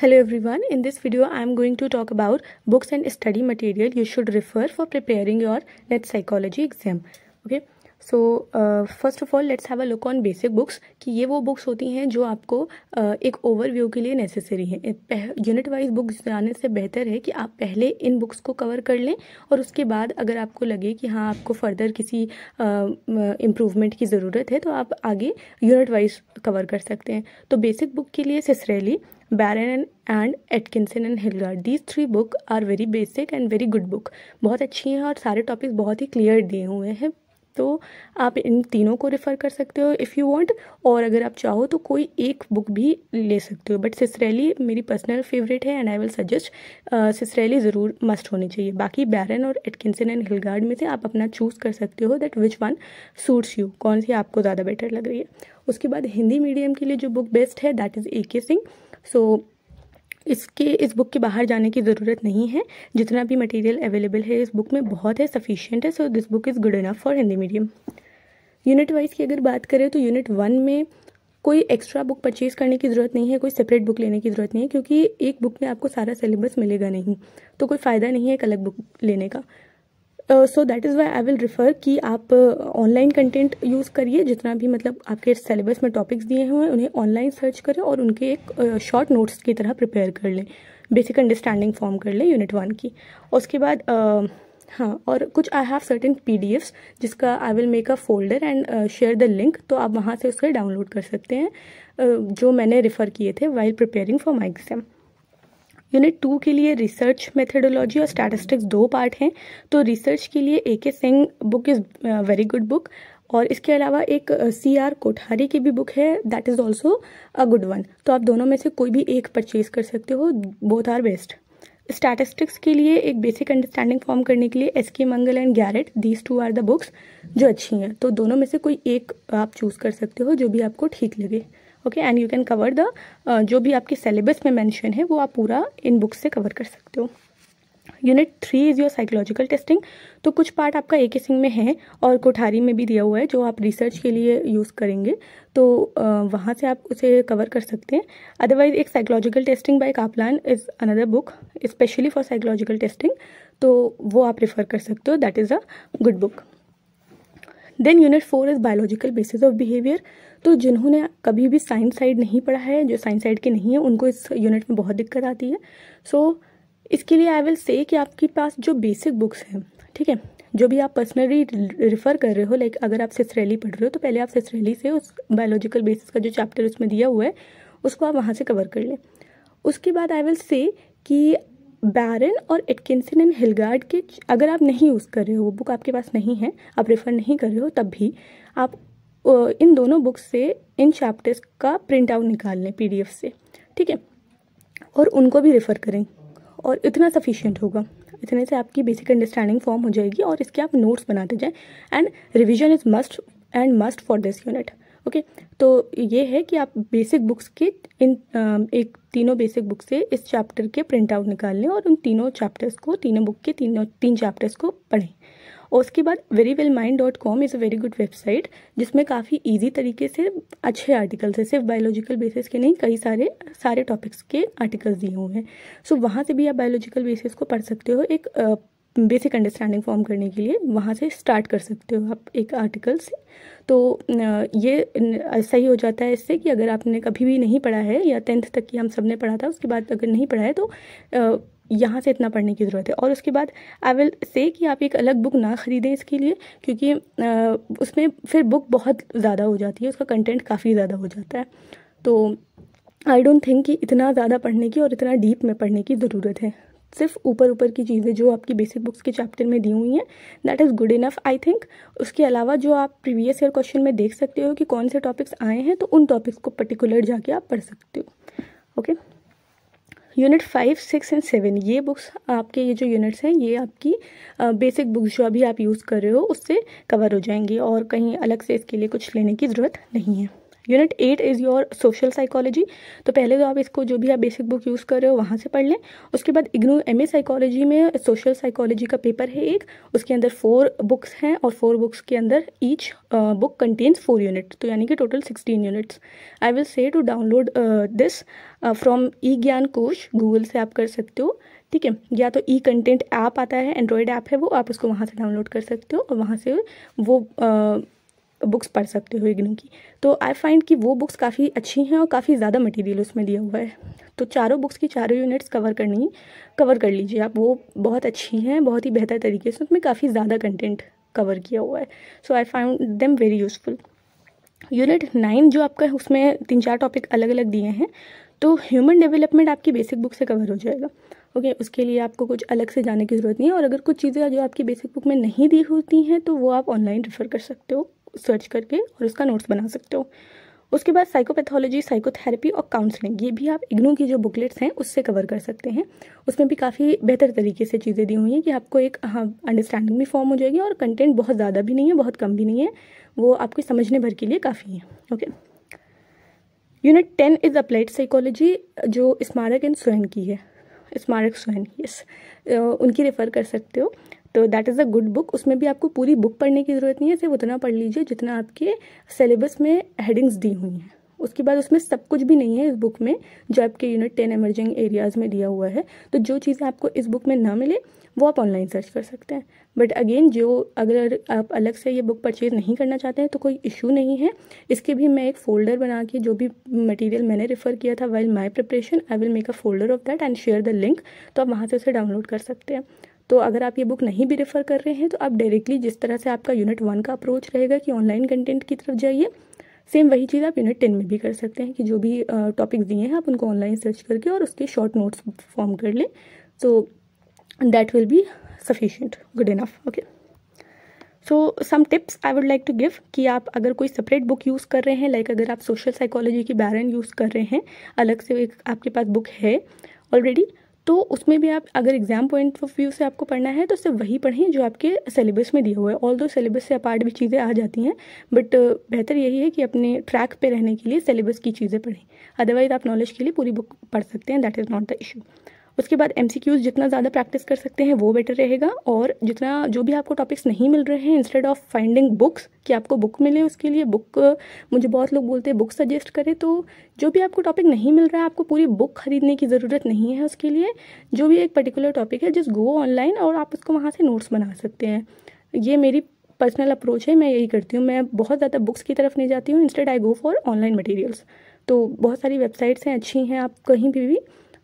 Hello everyone, in this video I am going to talk about books and study material you should refer for preparing your net psychology exam. Okay, so first of all let's have a look on basic books कि ये वो books होती हैं जो आपको uh, एक overview के लिए नेसेसरी है यूनिट वाइज बुक्स जाने से बेहतर है कि आप पहले इन बुक्स को कवर कर लें और उसके बाद अगर आपको लगे कि हाँ आपको फर्दर किसी इम्प्रूवमेंट uh, की ज़रूरत है तो आप आगे यूनिट वाइज कवर कर सकते हैं तो बेसिक बुक के लिए Ciccarelli Baron and Atkinson and Hilgard these three book are very basic and very good book बहुत अच्छी हैं और सारे टॉपिक्स बहुत ही क्लियर दिए हुए हैं तो आप इन तीनों को रेफ़र कर सकते हो इफ़ यू वांट और अगर आप चाहो तो कोई एक बुक भी ले सकते हो बट सिसरेली मेरी पर्सनल फेवरेट है and I will suggest Ciccarelli ज़रूर मस्ट होनी चाहिए बाकी बैरन और एटकिनसन एंड हिलगार्ड में से आप अपना चूज़ कर सकते हो that which one suits you कौन सी आपको ज़्यादा बेटर लग रही है उसके बाद हिंदी मीडियम के लिए जो बुक बेस्ट है that is A K Singh सो इसके इस बुक के बाहर जाने की ज़रूरत नहीं है जितना भी मटेरियल अवेलेबल है इस बुक में बहुत है सफिशियंट है so this book is good enough for Hindi medium unit wise की अगर बात करें तो यूनिट वन में कोई एक्स्ट्रा बुक परचेज करने की ज़रूरत नहीं है कोई सेपरेट बुक लेने की ज़रूरत नहीं है क्योंकि एक बुक में आपको सारा सिलेबस मिलेगा नहीं तो कोई फ़ायदा नहीं है एक अलग बुक लेने का so that is why I will refer कि आप ऑनलाइन कंटेंट यूज़ करिए जितना भी मतलब आपके सिलेबस में टॉपिक्स दिए हुए हैं उन्हें ऑनलाइन सर्च करें और उनके एक शॉर्ट uh, नोट्स की तरह प्रिपेयर कर लें बेसिक अंडरस्टैंडिंग फॉर्म कर लें यूनिट वन की उसके बाद uh, हाँ और कुछ I have certain P D Fs जिसका I will make a folder and share the link तो आप वहाँ से उसे डाउनलोड कर सकते हैं uh, जो मैंने रिफ़र किए थे while preparing for my exam unit two के लिए रिसर्च मेथडोलॉजी और स्टैटिस्टिक्स दो पार्ट हैं तो रिसर्च के लिए A K Singh book is very good book और इसके अलावा एक सी आर कोठारी की भी बुक है that is also a good one तो आप दोनों में से कोई भी एक परचेज कर सकते हो बोथ आर बेस्ट स्टैटिस्टिक्स के लिए एक बेसिक अंडरस्टैंडिंग फॉर्म करने के लिए S K Mangal and Garrett these two are the books जो अच्छी हैं तो दोनों में से कोई एक आप चूज़ कर सकते हो जो भी आपको ठीक लगे okay and you can cover the जो भी आपके सेलेबस में मेंशन है वो आप पूरा इन बुक्स से कवर कर सकते हो unit three is your psychological testing तो कुछ पार्ट आपका ए के सिंह में है और कोठारी में भी दिया हुआ है जो आप रिसर्च के लिए यूज़ करेंगे तो uh, वहाँ से आप उसे कवर कर सकते हैं अदरवाइज एक psychological testing by Kaplan is another book specially for psychological testing तो वो आप रेफर कर सकते हो that is a good book then unit four is biological basis of behaviour तो जिन्होंने कभी भी साइंस साइड नहीं पढ़ा है जो साइंस साइड के नहीं है उनको इस यूनिट में बहुत दिक्कत आती है सो so, इसके लिए आई विल से कि आपके पास जो बेसिक बुक्स हैं ठीक है जो भी आप पर्सनली रिफ़र कर रहे हो लाइक अगर आप सिसरेली पढ़ रहे हो तो पहले आप सिसरेली से उस बायोलॉजिकल बेसिस का जो चैप्टर उसमें दिया हुआ है उसको आप वहाँ से कवर कर लें उसके बाद आई विल से कि बैरन और एटकिनसन एंड हिलगार्ड के अगर आप नहीं यूज़ कर रहे हो वो बुक आपके पास नहीं है आप रेफ़र नहीं कर रहे हो तब भी आप इन दोनों बुक्स से इन चैप्टर्स का प्रिंट आउट निकाल लें पी से ठीक है और उनको भी रेफ़र करें और इतना सफिशियंट होगा इतने से आपकी बेसिक अंडरस्टैंडिंग फॉर्म हो जाएगी और इसके आप नोट्स बनाते जाएं and revision is must and must for this unit okay तो ये है कि आप बेसिक बुक्स के इन एक तीनों बेसिक बुक से इस चैप्टर के प्रिंट आउट निकाल लें और उन तीनों चैप्टर्स को तीनों बुक के तीनों तीन चैप्टर्स को पढ़ें उसके बाद very well mind dot com is a very good website जिसमें काफ़ी ईजी तरीके से अच्छे आर्टिकल्स है सिर्फ बायोलॉजिकल बेसिस के नहीं कई सारे सारे टॉपिक्स के आर्टिकल्स दिए हुए हैं सो so, वहाँ से भी आप बायोलॉजिकल बेसिस को पढ़ सकते हो एक बेसिक अंडरस्टैंडिंग फॉर्म करने के लिए वहाँ से स्टार्ट कर सकते हो आप एक आर्टिकल से तो ये सही हो जाता है इससे कि अगर आपने कभी भी नहीं पढ़ा है या टेंथ तक की हम सब ने पढ़ा था उसके बाद अगर नहीं पढ़ा है तो यहाँ से इतना पढ़ने की ज़रूरत है और उसके बाद आई विल से कि आप एक अलग बुक ना ख़रीदें इसके लिए क्योंकि उसमें फिर बुक बहुत ज़्यादा हो जाती है उसका कंटेंट काफ़ी ज़्यादा हो जाता है तो आई डोंट थिंक कि इतना ज़्यादा पढ़ने की और इतना डीप में पढ़ने की ज़रूरत है सिर्फ ऊपर ऊपर की चीज़ें जो आपकी बेसिक बुक्स के चैप्टर में दी हुई हैं that is good enough I think उसके अलावा जो आप प्रीवियस ईयर क्वेश्चन में देख सकते हो कि कौन से टॉपिक्स आए हैं तो उन टॉपिक्स को पर्टिकुलर जाके आप पढ़ सकते हो okay okay? Unit five six and seven ये बुक्स आपके ये जो यूनिट्स हैं ये आपकी बेसिक बुक्स जो अभी आप यूज़ कर रहे हो उससे कवर हो जाएंगी और कहीं अलग से इसके लिए कुछ लेने की ज़रूरत नहीं है unit eight is your social psychology तो पहले तो आप इसको जो भी आप बेसिक बुक यूज़ कर रहे हो वहाँ से पढ़ लें उसके बाद इग्नू एम साइकोलॉजी में सोशल साइकोलॉजी का पेपर है एक उसके अंदर फोर बुक्स हैं और फोर बुक्स के अंदर each book contains four unit तो यानी कि total sixteen units I will say to download this from e Gyan Kosh Google से आप कर सकते हो ठीक है या तो ई कंटेंट ऐप आता है एंड्रॉयड ऐप है वो आप उसको वहाँ से डाउनलोड कर सकते हो और वहाँ से वो uh, बुक्स पढ़ सकते हो इग्नू की तो आई फाइंड कि वो बुक्स काफ़ी अच्छी हैं और काफ़ी ज़्यादा मटेरियल उसमें दिया हुआ है तो चारों बुक्स की चारों यूनिट्स कवर करनी कवर कर लीजिए आप वो बहुत अच्छी हैं बहुत ही बेहतर तरीके से उसमें काफ़ी ज़्यादा कंटेंट कवर किया हुआ है so I found them very useful unit nine जो आपका उसमें तीन चार टॉपिक अलग अलग दिए हैं तो ह्यूमन डेवलपमेंट आपकी बेसिक बुक से कवर हो जाएगा ओके okay, उसके लिए आपको कुछ अलग से जाने की ज़रूरत नहीं है और अगर कुछ चीज़ें जो आपकी बेसिक बुक में नहीं दी होती हैं तो वो आप ऑनलाइन रेफ़र कर सकते हो सर्च करके और उसका नोट्स बना सकते हो उसके बाद साइकोपैथोलॉजी साइकोथेरेपी और काउंसलिंग ये भी आप इग्नू की जो बुकलेट्स हैं उससे कवर कर सकते हैं उसमें भी काफ़ी बेहतर तरीके से चीज़ें दी हुई हैं कि आपको एक अंडरस्टैंडिंग हाँ, भी फॉर्म हो जाएगी और कंटेंट बहुत ज़्यादा भी नहीं है बहुत कम भी नहीं है वो आपके समझने भर के लिए काफ़ी है okay unit ten is applied psychology जो स्मारक एंड स्वयं की है स्मारक स्वयं यस उनकी रेफ़र कर सकते हो तो that is a good book उसमें भी आपको पूरी बुक पढ़ने की ज़रूरत नहीं है सिर्फ उतना पढ़ लीजिए जितना आपके सिलेबस में हेडिंग्स दी हुई हैं उसके बाद उसमें सब कुछ भी नहीं है इस बुक में जो आपके यूनिट टेन एमर्जिंग एरियाज़ में दिया हुआ है तो जो चीज़ें आपको इस बुक में ना मिले वो आप ऑनलाइन सर्च कर सकते हैं बट अगेन जो अगर आप अलग से ये बुक परचेज़ नहीं करना चाहते हैं तो कोई इशू नहीं है इसके भी मैं एक फ़ोल्डर बना के जो भी मटेरियल मैंने रेफ़र किया था well my preparation I will make a folder of that and share the link तो आप वहाँ से उसे डाउनलोड कर सकते हैं तो अगर आप ये बुक नहीं भी रेफ़र कर रहे हैं तो आप डायरेक्टली जिस तरह से आपका यूनिट वन का अप्रोच रहेगा कि ऑनलाइन कंटेंट की तरफ जाइए सेम वही चीज़ आप यूनिट टेन में भी कर सकते हैं कि जो भी टॉपिक दिए हैं आप उनको ऑनलाइन सर्च करके और उसके शॉर्ट नोट्स फॉर्म कर लें so that will be sufficient good enough okay so some tips I would like to give कि आप अगर कोई सेपरेट बुक यूज़ कर रहे हैं लाइक like अगर आप सोशल साइकोलॉजी की बैरन यूज़ कर रहे हैं अलग से एक आपके पास बुक है ऑलरेडी तो उसमें भी आप अगर एग्जाम पॉइंट ऑफ व्यू से आपको पढ़ना है तो सिर्फ वही पढ़ें जो आपके सिलेबस में दिए हुए हैं ऑल दो सिलेबस से अपार्ट भी चीज़ें आ जाती हैं बट uh, बेहतर यही है कि अपने ट्रैक पे रहने के लिए सिलेबस की चीज़ें पढ़ें अदरवाइज आप नॉलेज के लिए पूरी बुक पढ़ सकते हैं that is not the issue उसके बाद एम जितना ज़्यादा प्रैक्टिस कर सकते हैं वो बेटर रहेगा और जितना जो भी आपको टॉपिक्स नहीं मिल रहे हैं इंस्टेड ऑफ फाइंडिंग बुक्स कि आपको बुक मिले उसके लिए बुक मुझे बहुत लोग बोलते हैं बुक सजेस्ट करें तो जो भी आपको टॉपिक नहीं मिल रहा है आपको पूरी बुक खरीदने की ज़रूरत नहीं है उसके लिए जो भी एक पर्टिकुलर टॉपिक है जस्ट गो ऑनलाइन और आप उसको वहाँ से नोट्स बना सकते हैं ये मेरी पर्सनल अप्रोच है मैं यही करती हूँ मैं बहुत ज़्यादा बुक्स की तरफ नहीं जाती हूँ instead I go for online materials तो बहुत सारी वेबसाइट्स हैं अच्छी हैं आप कहीं भी, भी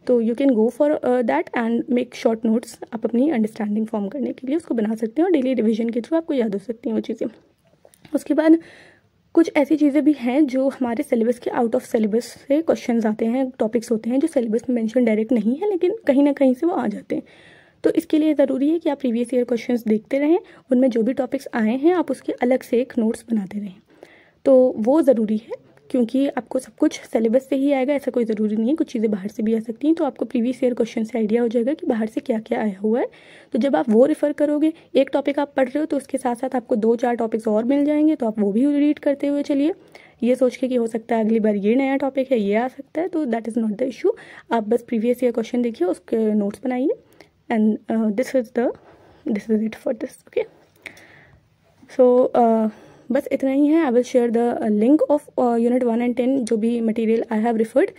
तो you can go for that and make short notes आप अपनी अंडरस्टैंडिंग फॉर्म करने के लिए उसको बना सकते हैं और डेली रिविजन के थ्रू आपको याद हो सकती हैं वो चीज़ें उसके बाद कुछ ऐसी चीज़ें भी हैं जो हमारे सिलेबस के आउट ऑफ सिलेबस से क्वेश्चन आते हैं टॉपिक्स होते हैं जो सिलेबस में मैंशन डायरेक्ट नहीं है लेकिन कहीं ना कहीं से वो आ जाते हैं तो इसके लिए ज़रूरी है कि आप प्रीवियस ईयर क्वेश्चन देखते रहें उनमें जो भी टॉपिक्स आए हैं आप उसके अलग से एक नोट्स बनाते रहें तो वो ज़रूरी है क्योंकि आपको सब कुछ सिलेबस से ही आएगा ऐसा कोई ज़रूरी नहीं है कुछ चीज़ें बाहर से भी आ सकती हैं तो आपको प्रीवियस ईयर क्वेश्चन से आइडिया हो जाएगा कि बाहर से क्या क्या आया हुआ है तो जब आप वो रेफ़र करोगे एक टॉपिक आप पढ़ रहे हो तो उसके साथ साथ आपको दो चार टॉपिक्स और मिल जाएंगे तो आप वो भी रीड करते हुए चलिए ये सोच के कि हो सकता है अगली बार ये नया टॉपिक है ये आ सकता है तो that is not the issue आप बस प्रीवियस ईयर क्वेश्चन देखिए उसके नोट्स बनाइए and this is the this is it for this okay so बस इतना ही है I will share the link of unit one and ten जो भी material I have referred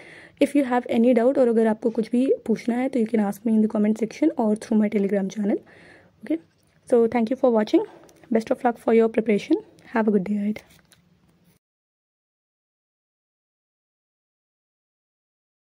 if you have any doubt और अगर आपको कुछ भी पूछना है तो you can ask me in the comment section और through my Telegram channel okay so thank you for watching best of luck for your preparation have a good day right